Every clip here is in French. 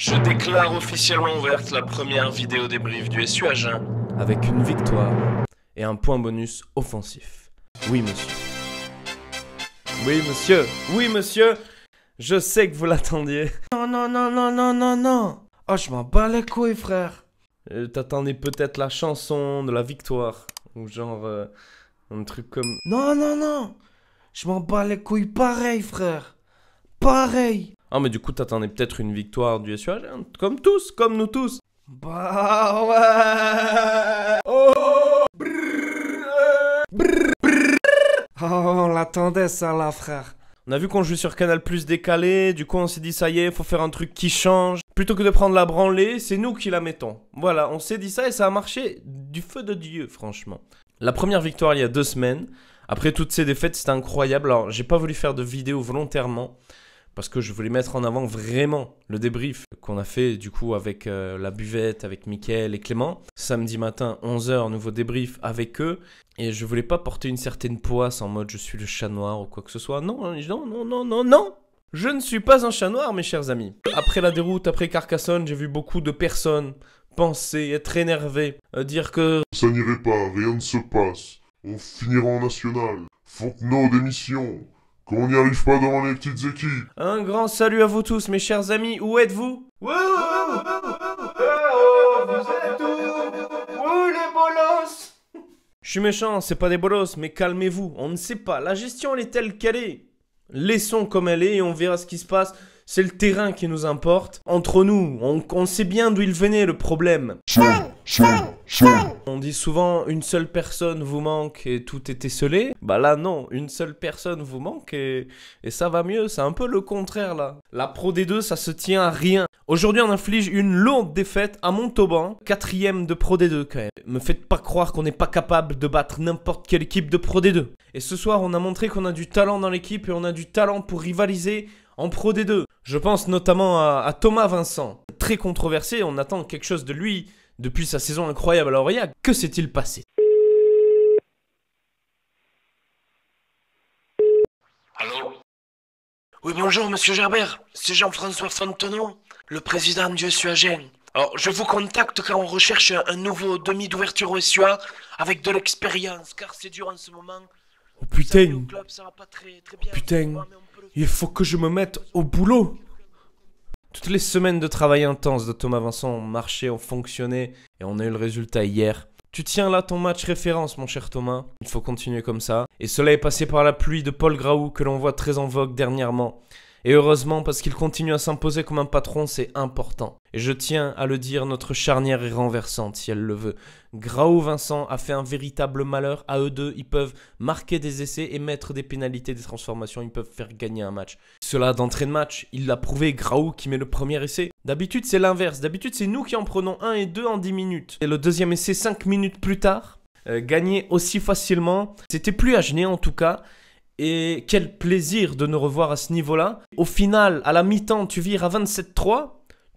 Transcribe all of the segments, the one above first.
Je déclare officiellement ouverte la première vidéo débrief du SU Avec une victoire et un point bonus offensif. Oui, monsieur. Oui, monsieur. Oui, monsieur. Je sais que vous l'attendiez. Non, non, non, non, non, non, non. Oh, je m'en bats les couilles, frère. Euh, t'attendais peut-être la chanson de la victoire. Ou genre euh, un truc comme... Non, non, non. Je m'en bats les couilles pareil, frère. Pareil. Ah, mais du coup, t'attendais peut-être une victoire du SUAG, hein, comme tous, comme nous tous. Bah ouais Oh on l'attendait ça là, frère. On a vu qu'on jouait sur Canal Plus décalé, du coup on s'est dit ça y est, faut faire un truc qui change. Plutôt que de prendre la branlée, c'est nous qui la mettons. Voilà, on s'est dit ça et ça a marché du feu de Dieu, franchement. La première victoire il y a deux semaines, après toutes ces défaites, c'était incroyable. Alors j'ai pas voulu faire de vidéo volontairement parce que je voulais mettre en avant vraiment le débrief qu'on a fait du coup avec euh, la buvette, avec Mickaël et Clément. Samedi matin, 11h, nouveau débrief avec eux. Et je voulais pas porter une certaine poisse en mode je suis le chat noir ou quoi que ce soit. Non, non, hein, non, non, non, non Je ne suis pas un chat noir, mes chers amis. Après la déroute, après Carcassonne, j'ai vu beaucoup de personnes penser, être énervées, euh, dire que... Ça n'irait pas, rien ne se passe. On finira en national. nos démissions. » qu'on n'y arrive pas devant les petites équipes. Un grand salut à vous tous, mes chers amis. Où êtes-vous Vous êtes où les bolos Je suis méchant, c'est pas des bolos, mais calmez-vous. On ne sait pas. La gestion, elle est telle qu'elle est. Laissons comme elle est et on verra ce qui se passe. C'est le terrain qui nous importe. Entre nous, on, sait bien d'où il venait le problème. On dit souvent une seule personne vous manque et tout est esselé. Bah là non, une seule personne vous manque et, et ça va mieux. C'est un peu le contraire là. La Pro D2 ça se tient à rien. Aujourd'hui on inflige une lourde défaite à Montauban, quatrième de Pro D2 quand même. Me faites pas croire qu'on n'est pas capable de battre n'importe quelle équipe de Pro D2. Et ce soir on a montré qu'on a du talent dans l'équipe et on a du talent pour rivaliser en Pro D2. Je pense notamment à Thomas Vincent. Très controversé, on attend quelque chose de lui depuis sa saison incroyable à Aurillac, que s'est-il passé Allô Oui, bonjour, monsieur Gerbert. C'est Jean-François Fontenot, le président du SUAGEN. Alors, je vous contacte car on recherche un nouveau demi d'ouverture au SUA avec de l'expérience, car c'est dur en ce moment. Oh putain Putain, il faut que je me mette au boulot toutes les semaines de travail intense de Thomas Vincent ont marché, ont fonctionné et on a eu le résultat hier. Tu tiens là ton match référence, mon cher Thomas. Il faut continuer comme ça. Et cela est passé par la pluie de Paul Graou que l'on voit très en vogue dernièrement. Et heureusement parce qu'il continue à s'imposer comme un patron, c'est important. Et je tiens à le dire, notre charnière est renversante si elle le veut. Grau Vincent a fait un véritable malheur. À eux deux, ils peuvent marquer des essais et mettre des pénalités, des transformations. Ils peuvent faire gagner un match. Cela d'entrée de match, il l'a prouvé. Grau qui met le premier essai. D'habitude, c'est l'inverse. D'habitude, c'est nous qui en prenons un et deux en 10 minutes. Et le deuxième essai, 5 minutes plus tard, euh, gagné aussi facilement. C'était plus à gêner en tout cas. Et quel plaisir de nous revoir à ce niveau-là. Au final, à la mi-temps, tu vires à 27-3.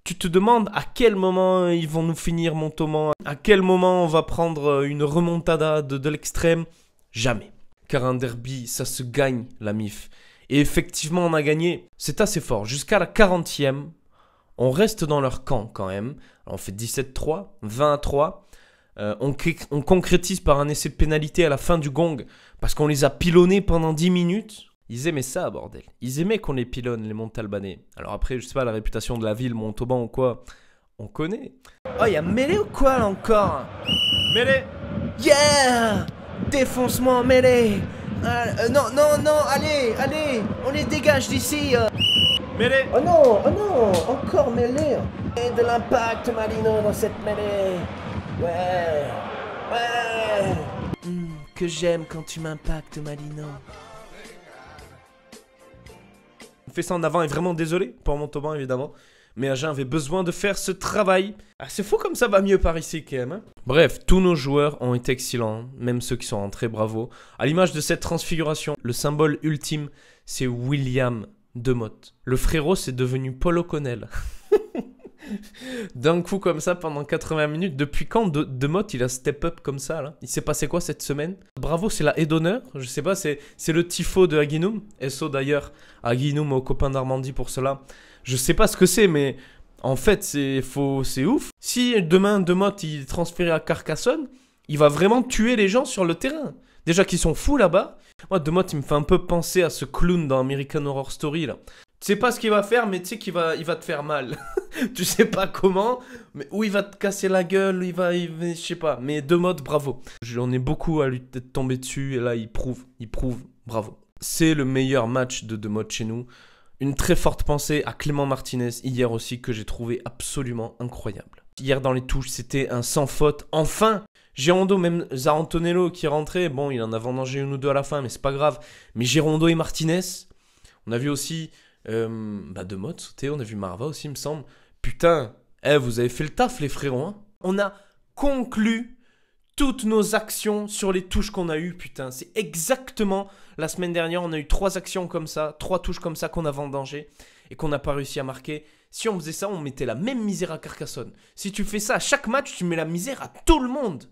Tu te demandes à quel moment ils vont nous finir, Montauban. À quel moment on va prendre euh, une remontada de, l'extrême. Jamais. Car un derby, ça se gagne, la MIF. Et effectivement, on a gagné. C'est assez fort. Jusqu'à la 40e, on reste dans leur camp quand même. on fait 17-3, 20-3. Euh, on, concrétise par un essai de pénalité à la fin du gong parce qu'on les a pilonnés pendant 10 minutes. Ils aimaient ça, bordel. Ils aimaient qu'on les pilonne, les Montalbanais. Alors après, je sais pas, la réputation de la ville, Montauban ou quoi, on connaît. Oh, y'a mêlé ou quoi là encore Mêlée Yeah Défoncement mêlé euh, euh, Non, non, non, allez, allez On les dégage d'ici Mêlée Oh non, oh non Encore mêlé Et de l'impact, Malino, dans cette mêlée Ouais Ouais hmm, Que j'aime quand tu m'impactes, Malino. Fait ça en avant et vraiment désolé pour mon Thomas, évidemment. Mais euh, avait besoin de faire ce travail. Ah, c'est fou comme ça va mieux par ici quand même. Hein. Bref, tous nos joueurs ont été excellents, même ceux qui sont rentrés, bravo. À l'image de cette transfiguration, le symbole ultime, c'est William Demotte. Le frérot, c'est devenu Paul O'Connell. d'un coup comme ça pendant 80 minutes. Depuis quand de, il a step up comme ça là Il s'est passé quoi cette semaine Bravo, c'est la haie d'honneur. Je sais pas, c'est, le tifo de Aguinum. SO d'ailleurs, Aguinum au copain d'Armandie pour cela. Je sais pas ce que c'est, mais en fait, c'est, faux, c'est ouf. Si demain Demotte il est transféré à Carcassonne, il va vraiment tuer les gens sur le terrain. Déjà qu'ils sont fous là-bas. Moi, Demotte il me fait un peu penser à ce clown dans American Horror Story là c'est pas ce qu'il va faire, mais tu sais qu'il va, il va te faire mal. tu sais pas comment, mais ou il va te casser la gueule, il va, je sais pas. Mais deux modes, bravo. J'en ai beaucoup à lui tomber dessus, et là, il prouve, il prouve, bravo. C'est le meilleur match de deux modes chez nous. Une très forte pensée à Clément Martinez hier aussi que j'ai trouvé absolument incroyable. Hier dans les touches, c'était un sans faute. Enfin, Girondo, même Zarantonello qui est rentré, bon, il en a vendangé une ou deux à la fin, mais c'est pas grave. Mais Girondo et Martinez, on a vu aussi euh, bah de mode, on a vu Marva aussi, me semble. Putain, eh, vous avez fait le taf, les frérots. Hein. on a conclu toutes nos actions sur les touches qu'on a eues, putain. C'est exactement la semaine dernière, on a eu trois actions comme ça, trois touches comme ça qu'on a danger et qu'on n'a pas réussi à marquer. Si on faisait ça, on mettait la même misère à Carcassonne. Si tu fais ça à chaque match, tu mets la misère à tout le monde.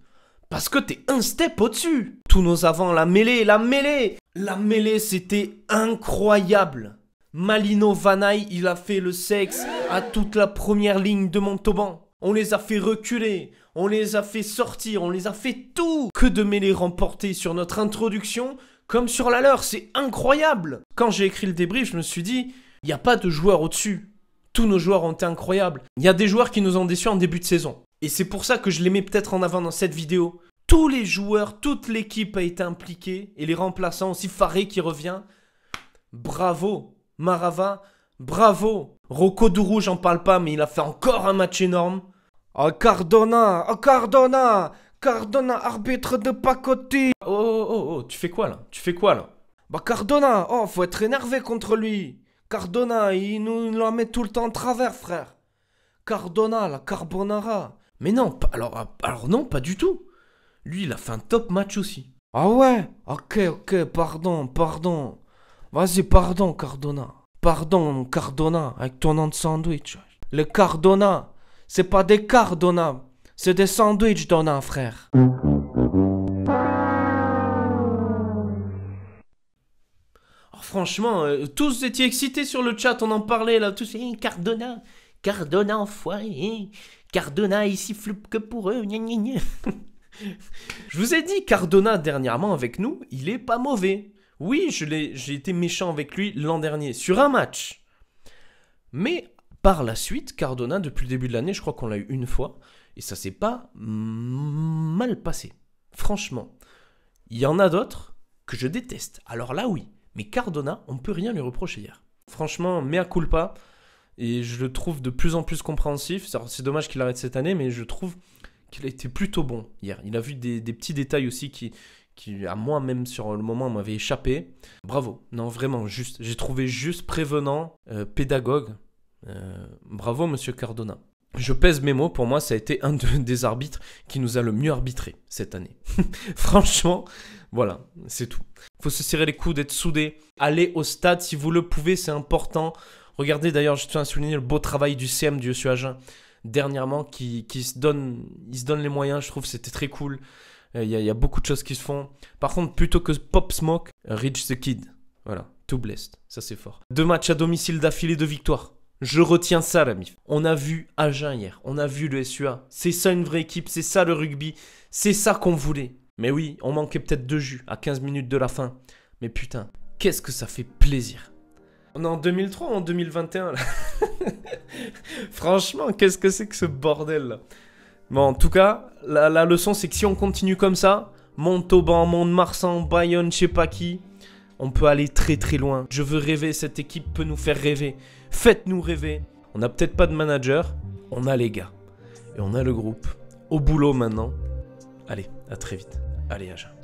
Parce que t'es un step au-dessus. Tous nos avants, la mêlée, la mêlée. La mêlée, c'était incroyable. Malino Vanai, il a fait le sexe à toute la première ligne de Montauban. On les a fait reculer, on les a fait sortir, on les a fait tout Que de mêler remporter sur notre introduction comme sur la leur, c'est incroyable Quand j'ai écrit le débrief, je me suis dit, il n'y a pas de joueurs au-dessus. Tous nos joueurs ont été incroyables. Il y a des joueurs qui nous ont déçus en début de saison. Et c'est pour ça que je les mets peut-être en avant dans cette vidéo. Tous les joueurs, toute l'équipe a été impliquée, et les remplaçants aussi, Faré qui revient. Bravo Marava, bravo. Rocco Dourou, j'en parle pas, mais il a fait encore un match énorme. Oh Cardona, oh Cardona, Cardona, arbitre de Pacotti oh, oh, oh, oh tu fais quoi là Tu fais quoi là Bah Cardona, oh, faut être énervé contre lui. Cardona, il nous la met tout le temps en travers, frère. Cardona, la carbonara. Mais non, alors, alors non, pas du tout. Lui, il a fait un top match aussi. Ah ouais Ok, ok, pardon, pardon. Vas-y, pardon, Cardona. Pardon, Cardona, avec ton nom de sandwich. Le Cardona, c'est pas des Cardona, c'est des sandwichs, Dona, frère. Oh, franchement, euh, tous étiez excités sur le chat, on en parlait là, tous. Eh, Cardona, Cardona, enfoiré. Cardona eh. Cardona, ici, floupe que pour eux. Je vous ai dit, Cardona dernièrement avec nous, il est pas mauvais. Oui, j'ai été méchant avec lui l'an dernier, sur un match. Mais par la suite, Cardona, depuis le début de l'année, je crois qu'on l'a eu une fois, et ça s'est pas mal passé. Franchement, il y en a d'autres que je déteste. Alors là, oui. Mais Cardona, on peut rien lui reprocher hier. Franchement, mea culpa. Et je le trouve de plus en plus compréhensif. C'est dommage qu'il arrête cette année, mais je trouve qu'il a été plutôt bon hier. Il a vu des petits détails aussi qui, qui à moi même sur le moment m'avait échappé. Bravo, non vraiment juste, j'ai trouvé juste prévenant, euh, pédagogue. Euh, bravo Monsieur Cardona. Je pèse mes mots, pour moi ça a été un des arbitres qui nous a le mieux arbitré cette année. Franchement, voilà, c'est tout. Faut se serrer les coudes, être soudé, aller au stade si vous le pouvez, c'est important. Regardez d'ailleurs, je tiens à souligner le beau travail du CM du Suagein dernièrement qui, qui, se donne, il se donne les moyens, je trouve c'était très cool. Il euh, y, a, beaucoup de choses qui se font. Par contre, plutôt que Pop Smoke, Rich the Kid. Voilà, too blessed. Ça, c'est fort. Deux matchs à domicile d'affilée de victoire. Je retiens ça, la MIF. On a vu Agen hier. On a vu le SUA. C'est ça une vraie équipe. C'est ça le rugby. C'est ça qu'on voulait. Mais oui, on manquait peut-être de jus à 15 minutes de la fin. Mais putain, qu'est-ce que ça fait plaisir. On est en 2003 ou en 2021 là Franchement, qu'est-ce que c'est que ce bordel là Bon, en tout cas, la, leçon, c'est que si on continue comme ça, Montauban, Mont-de-Marsan, Bayonne, je sais pas qui, on peut aller très très loin. Je veux rêver, cette équipe peut nous faire rêver. Faites-nous rêver. On n'a peut-être pas de manager, on a les gars. Et on a le groupe. Au boulot maintenant. Allez, à très vite. Allez, Aja.